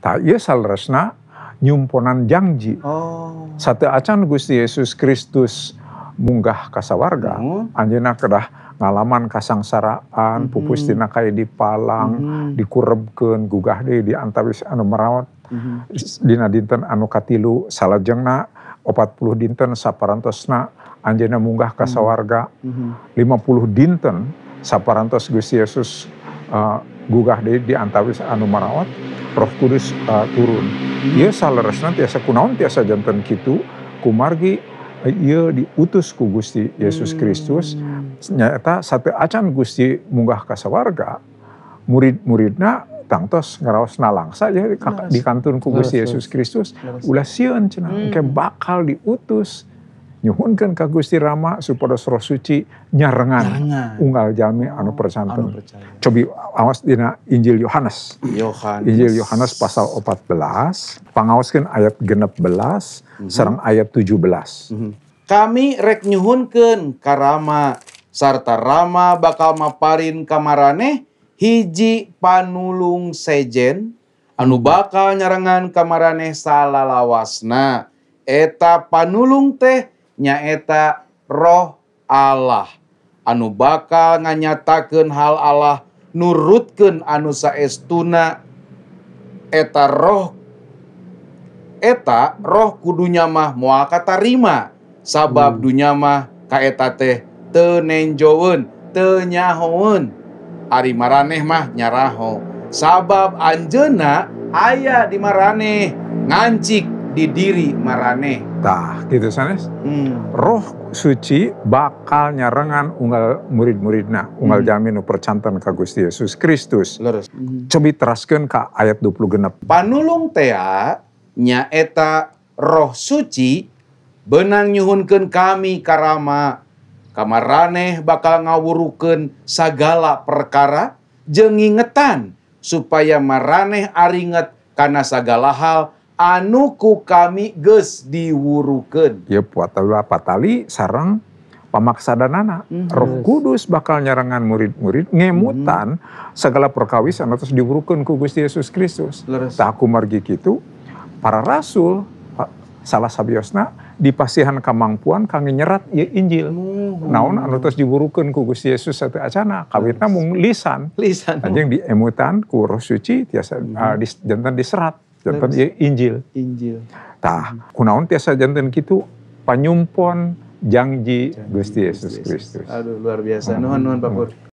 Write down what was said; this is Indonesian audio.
Tak iya salresna nyumponan janji. Oh. Satu acan Gusti Yesus Kristus munggah kasawarga, mm. anjeuna kedah ngalaman kasangsaraan, mm. pupus tina kaya di palang, mm. gugah deh di antawis anu merawat. Hmm. Dina dinten anu katilu opat puluh dinten saparantosna anjena munggah kasawarga. Hmm. Hmm. lima puluh dinten saparantos Gusti Yesus uh, gugah deh di antawis anu merawat Prof Kudus uh, turun. Ia saleresna tiasa kunaon tiasa jantan kitu kumargi ia diutus ku Gusti Yesus hmm. Kristus nyata satu acan Gusti munggah ke murid-muridna tangtos ngeraos nalangsa jadi di kantun ku Gusti Yesus Kristus ulah sieun cenah hmm. bakal diutus nyuhunkan ka Gusti Rama supados roh suci nyarengan, unggal jami anu, anu percantun. Cobi awas dina Injil Yohanes. Yohanes. Injil Yohanes pasal 14, pangaoskeun ayat 16 mm-hmm. ayat 17. Mm-hmm. Kami rek nyuhunkeun ka Rama sarta Rama bakal maparin kamarane hiji panulung sejen anu bakal nyarengan kamarane salah lawasna eta panulung teh eta roh Allah anu bakal nganyatakan hal Allah nurutken anu saestuna eta roh eta roh kudu nyamah muaaka tarima sabab hmm. dunyamah kaeta teh tenen Joun tenyaho Arimaraeh mahnyarahho sabab Anjena ayaah dimarane nganci ke di diri marane. Tah, gitu sanes. Hmm. Roh suci bakal nyarengan unggal murid-muridna, unggal hmm. jamin nu percantan ka Gusti Yesus Kristus. Leres. Hmm. Cobi teraskeun ka ayat 20 genep. Panulung tea nyaeta roh suci benang nyuhunkeun kami karama kamaraneh bakal ngawurukeun segala perkara jengingetan supaya marane aringet karena segala hal anuku kami ges diwuruken ya puatlah patali sarang pamaksa dan anak. Mm -hmm. Roh Kudus bakal nyerangan murid-murid, ngemutan mm -hmm. segala perkawisan atas diurukan ku Gusti Yesus Kristus. Tak aku margi gitu, para rasul salah sabiosna dipasihan kemampuan kami nyerat ya Injil. Mm -hmm. Naon anu terus diburukeun ku Gusti Yesus satu acana, kawitna mung lisan. Lisan. Anjing diemutan ku Roh Suci tiasa mm -hmm. uh, dis, jantan diserat. Contoh Injil. Injil. Tah, hmm. kunaon tiasa jantan kitu panyumpon janji, Gusti Yesus Kristus. Aduh luar biasa. Hmm. Nuhun nuhun Pak hmm. Pur.